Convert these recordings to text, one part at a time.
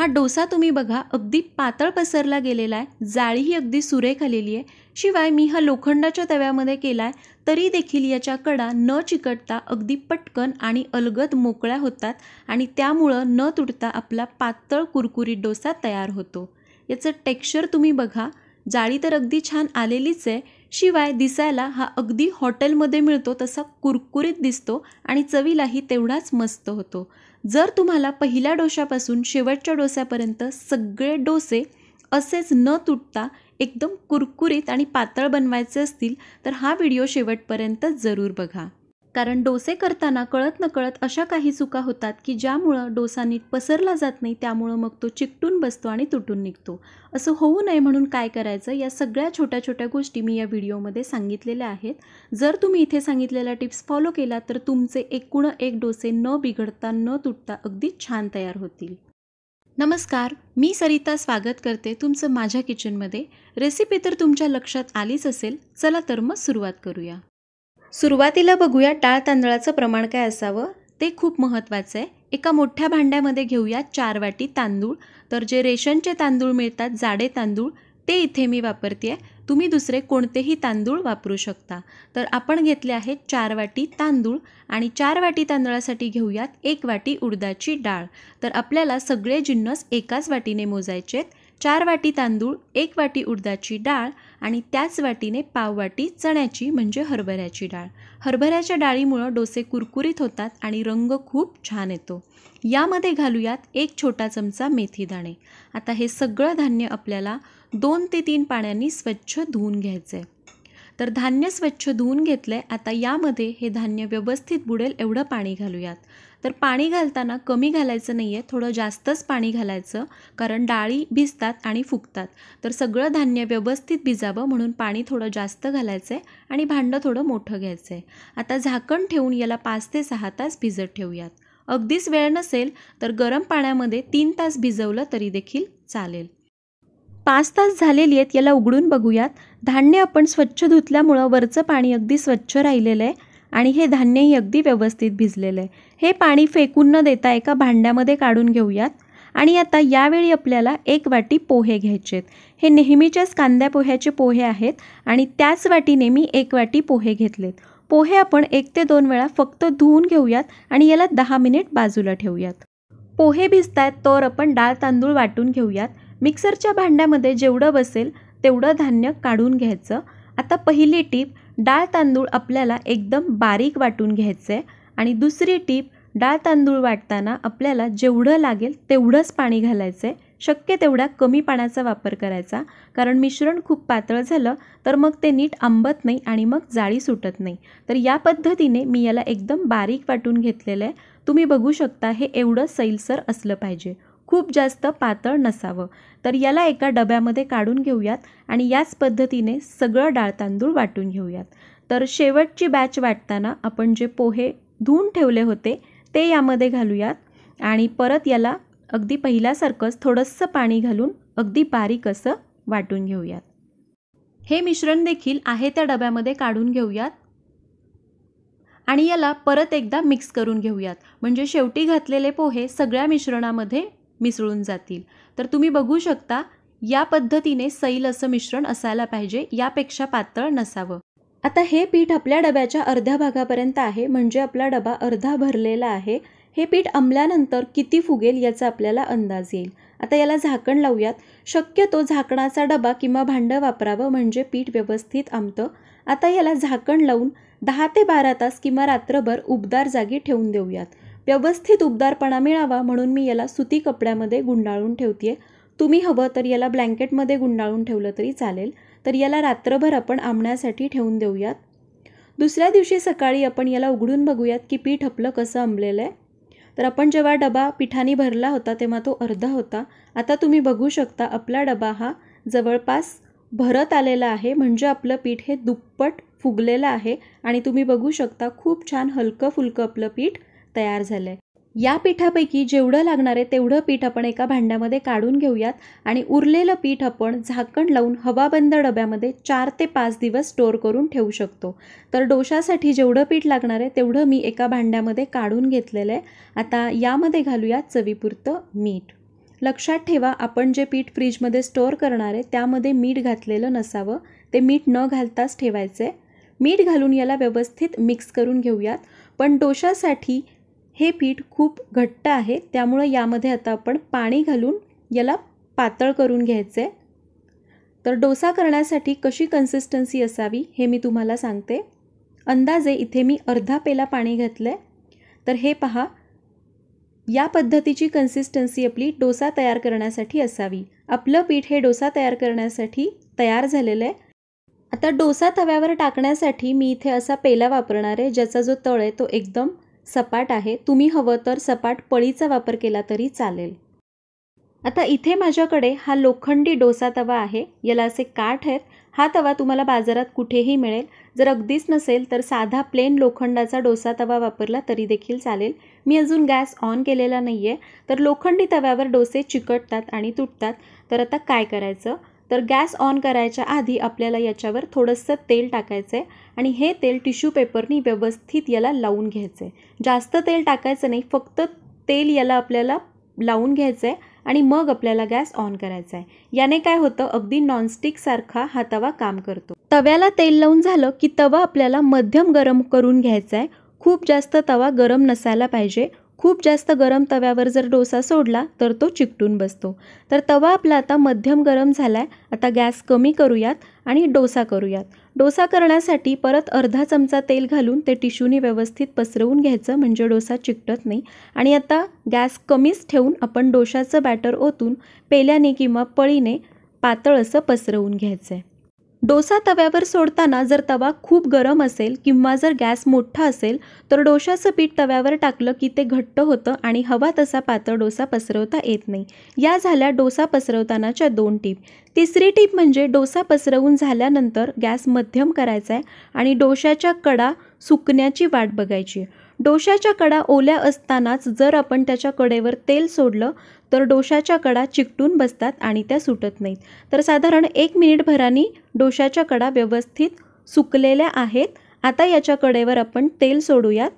हा डोसा तुम्ही बघा अगदी पातळ पसरला गेलेला आहे जाळीही अगदी सुरेख आलेली आहे शिवाय मी हा लोखंडाच्या तव्यामध्ये केला आहे तरी देखील याच्या कडा न चिकटता अगदी पटकन आणि अलगद मोकळ्या होतात आणि त्यामुळं न तुटता आपला पातळ कुरकुरीत डोसा तयार होतो याचं टेक्स्चर तुम्ही बघा जाळी तर अगदी छान आलेलीच आहे शिवाय दिसायला हा अगदी हॉटेलमध्ये मिळतो तसा कुरकुरीत दिसतो आणि चवीलाही तेवढाच मस्त होतो जर तुम्हाला पहिल्या डोशापासून शेवटच्या डोस्यापर्यंत सगळे डोसे असेच न तुटता एकदम कुरकुरीत आणि पातळ बनवायचे असतील तर हा व्हिडिओ शेवटपर्यंत जरूर बघा कारण डोसे करताना कळत नकळत अशा काही चुका होतात की ज्यामुळं डोसा नीट पसरला जात नाही त्यामुळं मग तो चिकटून बसतो आणि तुटून निघतो असं होऊ नये म्हणून काय करायचं या सगळ्या छोट्या छोट्या गोष्टी मी या व्हिडिओमध्ये सांगितलेल्या आहेत जर तुम्ही इथे सांगितलेल्या टिप्स फॉलो केला तर तुमचे एकूण एक डोसे न बिघडता न तुटता अगदी छान तयार होतील नमस्कार मी सरिता स्वागत करते तुमचं माझ्या किचनमध्ये रेसिपी तर तुमच्या लक्षात आलीच असेल चला तर मग सुरुवात करूया सुरुवातीला बघूया डाळ तांदळाचं प्रमाण काय असावं ते खूप महत्त्वाचं आहे एका मोठ्या भांड्यामध्ये घेऊया चार वाटी तांदूळ तर जे रेशनचे तांदूळ मिळतात जाडे तांदूळ ते इथे मी वापरते आहे तुम्ही दुसरे कोणतेही तांदूळ वापरू शकता तर आपण घेतले आहेत चार वाटी तांदूळ आणि चार वाटी तांदळासाठी घेऊयात एक वाटी उडदाची डाळ तर आपल्याला सगळे जिन्नस एकाच वाटीने मोजायचे आहेत चार वाटी तांदूळ एक वाटी उडदाची डाळ आणि त्याच वाटीने पाव वाटी चण्याची म्हणजे हरभऱ्याची डाळ हरभऱ्याच्या डाळीमुळं डोसे कुरकुरीत होतात आणि रंग खूप छान येतो यामध्ये घालूयात एक छोटा चमचा मेथी दाणे आता हे सगळं धान्य आपल्याला दोन ते तीन पाण्यांनी स्वच्छ धुवून घ्यायचं आहे तर धान्य स्वच्छ धुवून घेतलं आहे आता यामध्ये हे धान्य व्यवस्थित बुडेल एवढं पाणी घालूयात तर पाणी घालताना कमी घालायचं नाही आहे थोडं जास्तच पाणी घालायचं कारण डाळी भिजतात आणि फुगतात तर सगळं धान्य व्यवस्थित भिजावं म्हणून पाणी थोडं जास्त घालायचं आहे आणि भांडं थोडं मोठं घ्यायचं आहे आता झाकण ठेवून याला पाच ते सहा तास भिजत ठेवूयात अगदीच वेळ नसेल तर गरम पाण्यामध्ये तीन तास भिजवलं तरी देखील चालेल पाच तास झालेली आहेत याला उघडून बघूयात धान्य आपण स्वच्छ धुतल्यामुळं वरचं पाणी अगदी स्वच्छ राहिलेलं आहे आणि हे धान्यही अगदी व्यवस्थित भिजलेलं आहे हे पाणी फेकून न देता एका भांड्यामध्ये काढून घेऊयात आणि आता यावेळी आपल्याला एक वाटी पोहे घ्यायचे आहेत हे नेहमीच्याच कांद्या पोह्याचे पोहे आहेत आणि त्याच वाटीने मी एक वाटी पोहे घेतलेत पोहे आपण एक ते दोन वेळा फक्त धुवून घेऊयात आणि याला दहा मिनिट बाजूला ठेवूयात पोहे आहेत तर आपण डाळ तांदूळ वाटून घेऊयात मिक्सरच्या भांड्यामध्ये जेवढं बसेल तेवढं धान्य काढून घ्यायचं आता पहिली टीप डाळ तांदूळ आपल्याला एकदम बारीक वाटून घ्यायचं आहे आणि दुसरी टीप डाळ तांदूळ वाटताना आपल्याला जेवढं लागेल तेवढंच पाणी घालायचं आहे शक्य तेवढा कमी पाण्याचा वापर करायचा कारण मिश्रण खूप पातळ झालं तर मग ते नीट आंबत नाही आणि मग जाळी सुटत नाही तर या पद्धतीने मी याला एकदम बारीक वाटून घेतलेलं आहे तुम्ही बघू शकता हे एवढं सैलसर असलं पाहिजे खूप जास्त पातळ नसावं तर याला एका डब्यामध्ये काढून घेऊयात आणि याच पद्धतीने सगळं डाळ तांदूळ वाटून घेऊयात तर शेवटची बॅच वाटताना आपण जे पोहे धुवून ठेवले होते ते यामध्ये घालूयात आणि परत याला अगदी पहिल्यासारखंच थोडंसं पाणी घालून अगदी बारीक असं वाटून घेऊयात हे मिश्रण देखील आहे त्या डब्यामध्ये काढून घेऊयात आणि याला परत एकदा मिक्स करून घेऊयात म्हणजे शेवटी घातलेले पोहे सगळ्या मिश्रणामध्ये मिसळून जातील तर तुम्ही बघू शकता या पद्धतीने सैल असं मिश्रण असायला पाहिजे यापेक्षा पातळ नसावं आता हे पीठ आपल्या डब्याच्या अर्ध्या भागापर्यंत आहे म्हणजे आपला डबा अर्धा भरलेला आहे हे पीठ आंबल्यानंतर किती फुगेल याचा आपल्याला अंदाज येईल आता याला झाकण लावूयात शक्यतो झाकणाचा डबा किंवा भांडं वापरावं म्हणजे पीठ व्यवस्थित आंबतं आता याला झाकण लावून दहा ते बारा तास किंवा रात्रभर उबदार जागी ठेवून देऊयात व्यवस्थित उबदारपणा मिळावा म्हणून मी याला सुती कपड्यामध्ये गुंडाळून ठेवते आहे तुम्ही हवं तर याला ब्लँकेटमध्ये गुंडाळून ठेवलं तरी चालेल तर याला रात्रभर आपण आंबण्यासाठी ठेवून देऊयात दुसऱ्या दिवशी सकाळी आपण याला उघडून बघूयात की पीठ आपलं कसं आंबलेलं आहे तर आपण जेव्हा डबा पिठाने भरला होता तेव्हा तो अर्धा होता आता तुम्ही बघू शकता आपला डबा हा जवळपास भरत आलेला आहे म्हणजे आपलं पीठ हे दुप्पट फुगलेलं आहे आणि तुम्ही बघू शकता खूप छान हलकं फुलकं आपलं पीठ तयार झालंय या पीठापैकी जेवढं लागणार आहे तेवढं पीठ आपण एका भांड्यामध्ये काढून घेऊयात आणि उरलेलं पीठ आपण झाकण लावून हवाबंद डब्यामध्ये चार ते पाच दिवस स्टोअर करून ठेवू शकतो तर डोशासाठी जेवढं पीठ लागणार आहे तेवढं मी एका भांड्यामध्ये काढून घेतलेलं आहे आता यामध्ये घालूयात चवीपुरतं मीठ लक्षात ठेवा आपण जे पीठ फ्रीजमध्ये स्टोअर करणार आहे त्यामध्ये मीठ घातलेलं नसावं ते मीठ न घालताच ठेवायचे मीठ घालून याला व्यवस्थित मिक्स करून घेऊयात पण डोशासाठी हे पीठ खूप घट्ट आहे त्यामुळं यामध्ये आता आपण पाणी घालून याला पातळ करून घ्यायचं आहे तर डोसा करण्यासाठी कशी कन्सिस्टन्सी असावी हे मी तुम्हाला सांगते अंदाजे इथे मी अर्धा पेला पाणी घातलं आहे तर हे पहा या पद्धतीची कन्सिस्टन्सी आपली डोसा तयार करण्यासाठी असावी आपलं पीठ हे डोसा तयार करण्यासाठी तयार झालेलं आहे आता डोसा तव्यावर टाकण्यासाठी मी इथे असा पेला वापरणार आहे ज्याचा जो तळ आहे तो एकदम सपाट आहे तुम्ही हवं तर सपाट पळीचा वापर केला तरी चालेल आता इथे माझ्याकडे हा लोखंडी डोसा तवा आहे याला असे काठ आहेत हा तवा तुम्हाला बाजारात कुठेही मिळेल जर अगदीच नसेल तर साधा प्लेन लोखंडाचा डोसा तवा वापरला तरी देखील चालेल मी अजून गॅस ऑन केलेला नाही आहे तर लोखंडी तव्यावर डोसे चिकटतात आणि तुटतात तर आता काय करायचं तर गॅस ऑन करायच्या आधी आपल्याला याच्यावर थोडंसं तेल टाकायचं आहे आणि हे तेल टिश्यू पेपरनी व्यवस्थित याला लावून घ्यायचं आहे जास्त तेल टाकायचं नाही फक्त तेल याला आपल्याला लावून घ्यायचं आहे आणि मग आपल्याला गॅस ऑन करायचा आहे याने काय होतं अगदी नॉनस्टिकसारखा हा तवा काम करतो तव्याला तेल लावून झालं की तवा आपल्याला मध्यम गरम करून घ्यायचा आहे खूप जास्त तवा गरम नसायला पाहिजे खूप जास्त गरम तव्यावर जर डोसा सोडला तर तो चिकटून बसतो तर तवा आपला आता मध्यम गरम झाला आहे आता गॅस कमी करूयात आणि डोसा करूयात डोसा करण्यासाठी परत अर्धा चमचा तेल घालून ते टिश्यूने व्यवस्थित पसरवून घ्यायचं म्हणजे डोसा चिकटत नाही आणि आता गॅस कमीच ठेवून आपण डोशाचं बॅटर ओतून पेल्याने किंवा पळीने पातळ असं पसरवून घ्यायचं आहे डोसा तव्यावर सोडताना जर तवा खूप गरम असेल किंवा जर गॅस मोठा असेल तर डोशाचं पीठ तव्यावर टाकलं की ते घट्ट होतं आणि हवा तसा पातळ डोसा पसरवता येत नाही या झाल्या डोसा पसरवतानाच्या दोन टीप तिसरी टीप म्हणजे डोसा पसरवून झाल्यानंतर गॅस मध्यम करायचा आहे आणि डोशाच्या कडा सुकण्याची वाट बघायची डोशाच्या कडा ओल्या असतानाच जर आपण त्याच्या कडेवर तेल सोडलं तर डोशाच्या कडा चिकटून बसतात आणि त्या सुटत नाहीत तर साधारण एक मिनिटभराने डोशाच्या कडा व्यवस्थित सुकलेल्या आहेत आता याच्या कडेवर आपण तेल सोडूयात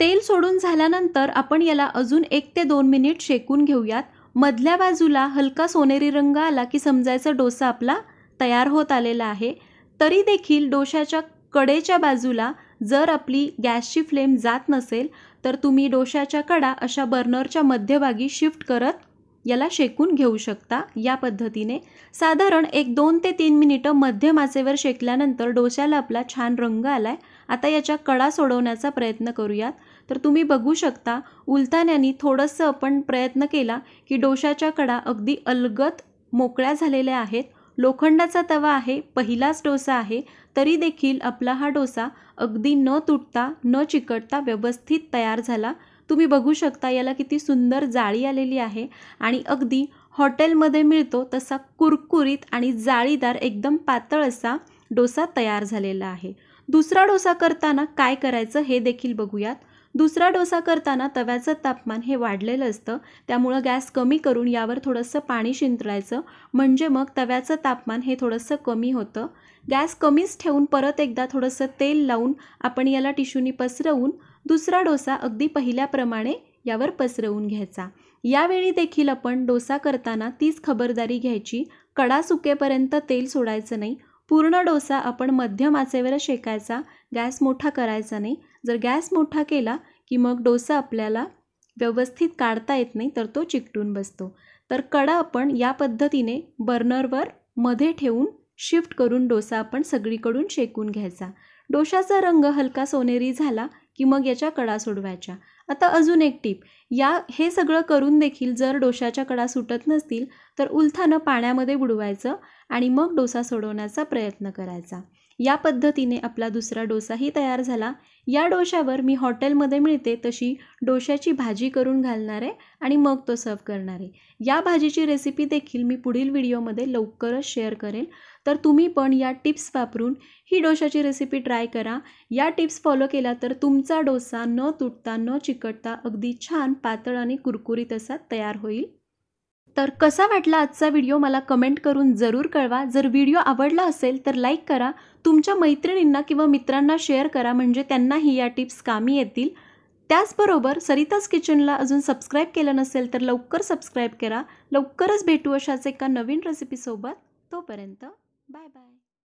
तेल सोडून झाल्यानंतर आपण याला अजून एक ते दोन मिनिट शेकून घेऊयात मधल्या बाजूला हलका सोनेरी रंग आला की समजायचा डोसा आपला तयार होत आलेला आहे तरी देखील डोशाच्या कडेच्या बाजूला जर आपली गॅसची फ्लेम जात नसेल तर तुम्ही डोशाच्या कडा अशा बर्नरच्या मध्यभागी शिफ्ट करत याला शेकून घेऊ शकता या पद्धतीने साधारण एक दोन ते तीन मिनिटं मध्यम आचेवर शेकल्यानंतर डोश्याला आपला छान रंग आला आहे आता याच्या कडा सोडवण्याचा प्रयत्न करूयात तर तुम्ही बघू शकता उलतान्यानी थोडंसं आपण प्रयत्न केला की डोशाच्या कडा अगदी अलगत मोकळ्या झालेल्या आहेत लोखंडाचा तवा आहे पहिलाच डोसा आहे तरी देखील आपला हा डोसा अगदी न तुटता न चिकटता व्यवस्थित तयार झाला तुम्ही बघू शकता याला किती सुंदर जाळी आलेली आहे आणि अगदी हॉटेलमध्ये मिळतो तसा कुरकुरीत आणि जाळीदार एकदम पातळ असा डोसा तयार झालेला आहे दुसरा डोसा करताना काय करायचं हे देखील बघूयात दुसरा डोसा करताना तव्याचं तापमान हे वाढलेलं असतं त्यामुळं गॅस कमी करून यावर थोडंसं पाणी शिंतळायचं म्हणजे मग तव्याचं तापमान हे थोडंसं कमी होतं गॅस कमीच ठेवून परत एकदा थोडंसं तेल लावून आपण याला टिश्यूनी पसरवून दुसरा डोसा अगदी पहिल्याप्रमाणे यावर पसरवून घ्यायचा यावेळी देखील आपण डोसा करताना तीच खबरदारी घ्यायची कडा सुकेपर्यंत तेल सोडायचं नाही पूर्ण डोसा आपण मध्यम आचेवर शेकायचा गॅस मोठा करायचा नाही जर गॅस मोठा केला की मग डोसा आपल्याला व्यवस्थित काढता येत नाही तर तो चिकटून बसतो तर कडा आपण या पद्धतीने बर्नरवर मध्ये ठेवून शिफ्ट करून डोसा आपण सगळीकडून शेकून घ्यायचा डोशाचा रंग हलका सोनेरी झाला की मग याच्या कडा सोडवायच्या आता अजून एक टीप या हे सगळं करून देखील जर डोशाच्या कडा सुटत नसतील तर उलथानं पाण्यामध्ये बुडवायचं आणि मग डोसा सोडवण्याचा प्रयत्न करायचा या पद्धतीने आपला दुसरा डोसाही तयार झाला या डोशावर मी हॉटेलमध्ये मिळते तशी डोशाची भाजी करून घालणार आहे आणि मग तो सर्व करणार आहे या भाजीची रेसिपी देखील मी पुढील व्हिडिओमध्ये लवकरच शेअर करेल तर तुम्ही पण या टिप्स वापरून ही डोशाची रेसिपी ट्राय करा या टिप्स फॉलो केला तर तुमचा डोसा न तुटता न चिकटता अगदी छान पातळ आणि कुरकुरीत असा तयार होईल तर कसा वाटला आजचा व्हिडिओ मला कमेंट करून जरूर कळवा जर व्हिडिओ आवडला असेल तर लाईक करा तुमच्या मैत्रिणींना किंवा मित्रांना शेअर करा म्हणजे त्यांनाही या टिप्स कामी येतील त्याचबरोबर सरिताज किचनला अजून सबस्क्राईब केलं नसेल तर लवकर सबस्क्राईब करा लवकरच भेटू अशाच एका नवीन रेसिपीसोबत तोपर्यंत बाय बाय